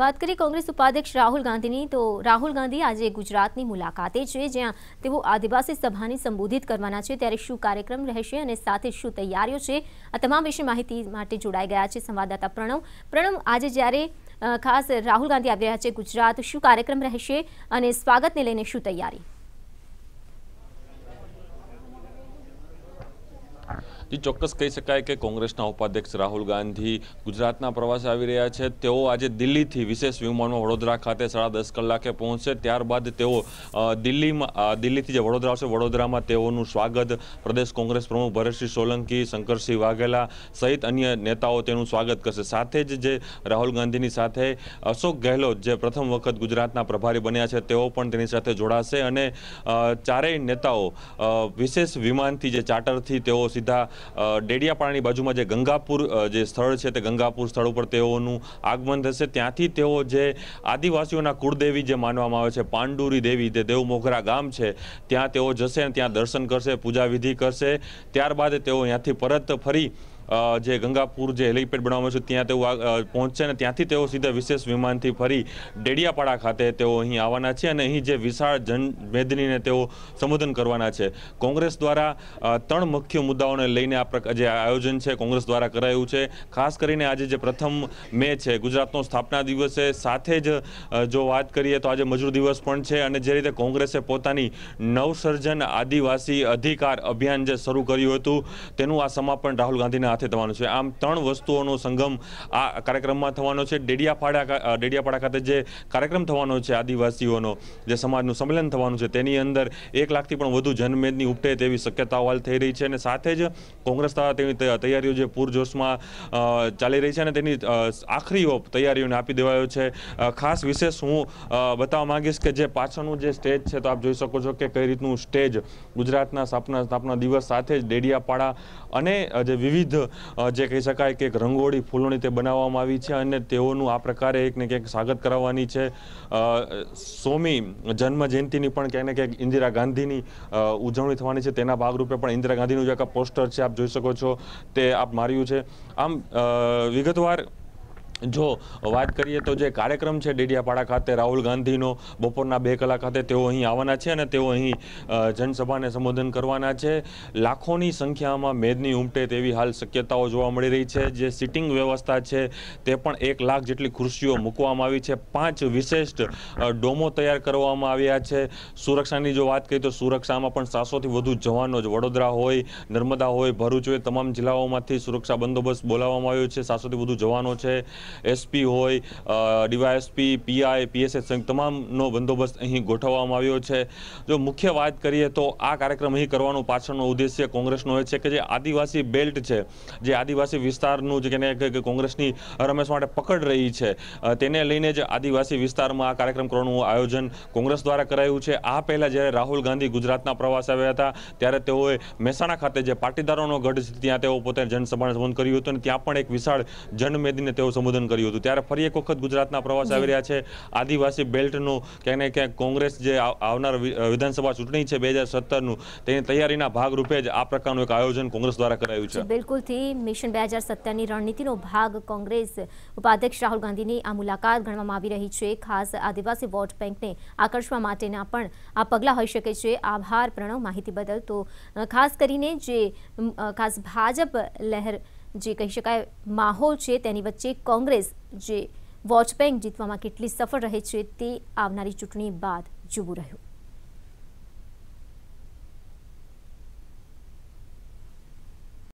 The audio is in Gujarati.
વાત કરીએ કોંગ્રેસ ઉપાધ્યક્ષ રાહુલ ગાંધીની તો રાહુલ ગાંધી આજે ગુજરાતની મુલાકાતે છે જ્યાં તેઓ આદિવાસી સભાને સંબોધિત કરવાના છે ત્યારે શું કાર્યક્રમ રહેશે અને સાથે શું તૈયારીઓ છે આ તમામ વિશે માહિતી માટે જોડાઈ ગયા છે સંવાદદાતા પ્રણવ પ્રણવ આજે જ્યારે ખાસ રાહુલ ગાંધી આવી રહ્યા છે ગુજરાત શું કાર્યક્રમ રહેશે અને સ્વાગતને લઈને શું તૈયારી જે ચોક્કસ કહી શકાય કે કોંગ્રેસના ઉપાધ્યક્ષ રાહુલ ગાંધી ગુજરાતના પ્રવાસે આવી રહ્યા છે તેઓ આજે દિલ્હીથી વિશેષ વિમાનમાં વડોદરા ખાતે સાડા દસ કલાકે પહોંચશે ત્યારબાદ તેઓ દિલ્હીમાં દિલ્હીથી જે વડોદરા આવશે વડોદરામાં તેઓનું સ્વાગત પ્રદેશ કોંગ્રેસ પ્રમુખ ભરતસિંહ સોલંકી શંકરસિંહ વાઘેલા સહિત અન્ય નેતાઓ તેનું સ્વાગત કરશે સાથે જ જે રાહુલ ગાંધીની સાથે અશોક ગેહલોત જે પ્રથમ વખત ગુજરાતના પ્રભારી બન્યા છે તેઓ પણ તેની સાથે જોડાશે અને ચારેય નેતાઓ વિશેષ વિમાનથી જે ચાર્ટરથી તેઓ સીધા ડેડિયાપાડાની બાજુમાં જે ગંગાપુર જે સ્થળ છે તે ગંગાપુર સ્થળ ઉપર તેઓનું આગમન થશે ત્યાંથી તેઓ જે આદિવાસીઓના કુળદેવી જે માનવામાં આવે છે પાંડુરી દેવી જે દેવમોગરા ગામ છે ત્યાં તેઓ જશે અને ત્યાં દર્શન કરશે પૂજાવિધિ કરશે ત્યારબાદ તેઓ ત્યાંથી પરત ફરી જે ગંગાપુર જે હેલિપેડ બનાવવામાં છે ત્યાં તેઓ પહોંચશે અને ત્યાંથી તેઓ સીધા વિશેષ વિમાનથી ફરી ડેડિયાપાડા ખાતે તેઓ અહીં આવવાના છે અને અહીં જે વિશાળ જનમેદનીને તેઓ સંબોધન કરવાના છે કોંગ્રેસ દ્વારા ત્રણ મુખ્ય મુદ્દાઓને લઈને આ જે આયોજન છે કોંગ્રેસ દ્વારા કરાયું છે ખાસ કરીને આજે જે પ્રથમ મે છે ગુજરાતનો સ્થાપના દિવસે સાથે જ જો વાત કરીએ તો આજે મજૂર દિવસ પણ છે અને જે રીતે કોંગ્રેસે પોતાની નવસર્જન આદિવાસી અધિકાર અભિયાન જે શરૂ કર્યું હતું તેનું આ સમાપન રાહુલ ગાંધીના હાથે થવાનો છે આમ ત્રણ વસ્તુઓનો સંગમ આ કાર્યક્રમમાં થવાનો છે ડેડિયાપાડા ડેડિયાપાડા ખાતે જે કાર્યક્રમ થવાનો છે આદિવાસીઓનો જે સમાજનું સંમેલન થવાનું છે તેની અંદર એક લાખથી પણ વધુ જનમેદની ઉપટે તેવી શક્યતાઓ હાલ થઈ રહી છે અને સાથે જ કોંગ્રેસ દ્વારા તેની તૈયારીઓ જે પૂરજોશમાં ચાલી રહી છે અને તેની આખરી ઓપ તૈયારીઓને આપી દેવાયો છે ખાસ વિશેષ હું બતાવવા માંગીશ કે જે પાછળનું જે સ્ટેજ છે તો આપ જોઈ શકો છો કે કઈ રીતનું સ્ટેજ ગુજરાતના સ્થાપના સ્થાપના દિવસ સાથે જ ડેડિયાપાડા અને જે વિવિધ જે કહી શકાય કે એક રંગોળી ફૂલણી તે બનાવવામાં આવી છે અને તેઓનું આ પ્રકારે એક ને ક્યાંક સ્વાગત કરાવવાની છે સોમી જન્મજયંતિની પણ ક્યાંક ને ક્યાંક ઇન્દિરા ગાંધીની ઉજવણી થવાની છે તેના ભાગરૂપે પણ ઇન્દિરા ગાંધીનું જે પોસ્ટર છે આપ જોઈ શકો છો તે આપ માર્યું છે આમ વિગતવાર જો વાત કરીએ તો જે કાર્યક્રમ છે ડેડિયાપાડા ખાતે રાહુલ ગાંધીનો બપોરના બે કલાક ખાતે તેઓ અહીં આવવાના છે અને તેઓ અહીં જનસભાને સંબોધન કરવાના છે લાખોની સંખ્યામાં મેદની ઉમટે તેવી હાલ શક્યતાઓ જોવા મળી રહી છે જે સિટિંગ વ્યવસ્થા છે તે પણ એક લાખ જેટલી ખુરશીઓ મૂકવામાં આવી છે પાંચ વિશિષ્ટ ડોમો તૈયાર કરવામાં આવ્યા છે સુરક્ષાની જો વાત કરીએ તો સુરક્ષામાં પણ સાતસોથી વધુ જવાનો જ વડોદરા હોય નર્મદા હોય ભરૂચ હોય તમામ જિલ્લાઓમાંથી સુરક્ષા બંદોબસ્ત બોલાવવામાં આવ્યો છે સાતસોથી વધુ જવાનો છે એસપી હોય ડીવાયએસપી પીઆઈ સંઘ તમામનો બંદોબસ્ત અહીં ગોઠવવામાં આવ્યો છે જો મુખ્ય વાત કરીએ તો આ કાર્યક્રમ અહીં કરવાનો પાછળનો ઉદ્દેશ્ય કોંગ્રેસનો એ છે કે જે આદિવાસી બેલ્ટ છે જે આદિવાસી વિસ્તારનું જે કે કોંગ્રેસની રમેશ માટે પકડ રહી છે તેને લઈને જ આદિવાસી વિસ્તારમાં આ કાર્યક્રમ કરવાનું આયોજન કોંગ્રેસ દ્વારા કરાયું છે આ પહેલાં જ્યારે રાહુલ ગાંધી ગુજરાતના પ્રવાસ આવ્યા હતા ત્યારે તેઓએ મહેસાણા ખાતે જે પાટીદારોનો ગઢ ત્યાં તેઓ પોતે જનસભાને સંબોધન કર્યું હતું અને ત્યાં પણ એક વિશાળ જનમેદીને તેઓ સંબોધન આંદોલન કર્યું હતું ત્યારે ફરી એક વખત ગુજરાતના પ્રવાસ આવી રહ્યા છે આદિવાસી બેલ્ટનું ક્યાંક ને ક્યાંક કોંગ્રેસ જે આવનાર વિધાનસભા ચૂંટણી છે બે હજાર તેની તૈયારીના ભાગરૂપે જ આ પ્રકારનું એક આયોજન કોંગ્રેસ દ્વારા કરાયું છે બિલકુલથી મિશન બે હજાર રણનીતિનો ભાગ કોંગ્રેસ ઉપાધ્યક્ષ રાહુલ ગાંધીની આ મુલાકાત ગણવામાં આવી રહી છે ખાસ આદિવાસી વોટ બેંકને આકર્ષવા માટેના પણ આ પગલાં હોઈ શકે છે આભાર પ્રણવ માહિતી બદલ તો ખાસ કરીને જે ખાસ ભાજપ લહેર જે કહી શકાય માહોલ છે તેની વચ્ચે કોંગ્રેસ જે વોચ બેંક જીતવામાં કેટલી સફળ રહે છે તે આવનારી ચૂંટણી બાદ જોવું રહ્યું